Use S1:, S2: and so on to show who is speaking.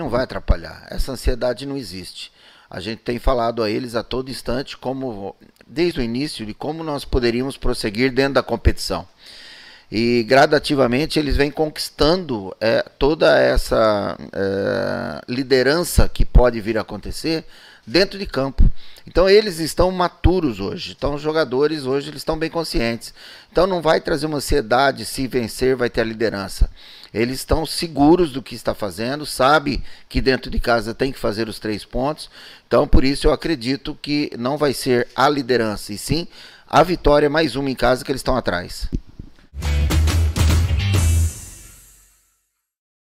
S1: não vai atrapalhar. Essa ansiedade não existe. A gente tem falado a eles a todo instante como desde o início de como nós poderíamos prosseguir dentro da competição. E gradativamente eles vêm conquistando é, toda essa é, liderança que pode vir a acontecer dentro de campo. Então eles estão maturos hoje. Então os jogadores hoje eles estão bem conscientes. Então não vai trazer uma ansiedade se vencer vai ter a liderança. Eles estão seguros do que está fazendo, sabe que dentro de casa tem que fazer os três pontos. Então por isso eu acredito que não vai ser a liderança e sim a vitória mais uma em casa que eles estão atrás.